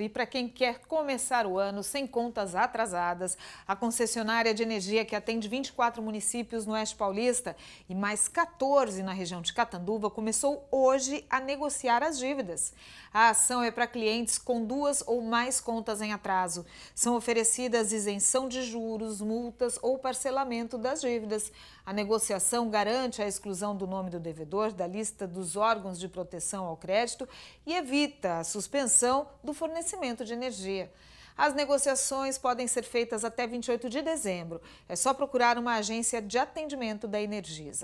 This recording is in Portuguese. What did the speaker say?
E para quem quer começar o ano sem contas atrasadas, a concessionária de energia que atende 24 municípios no Oeste Paulista e mais 14 na região de Catanduva começou hoje a negociar as dívidas. A ação é para clientes com duas ou mais contas em atraso. São oferecidas isenção de juros, multas ou parcelamento das dívidas. A negociação garante a exclusão do nome do devedor da lista dos órgãos de proteção ao crédito e evita a suspensão do fornecimento fornecimento de energia. As negociações podem ser feitas até 28 de dezembro. É só procurar uma agência de atendimento da Energisa.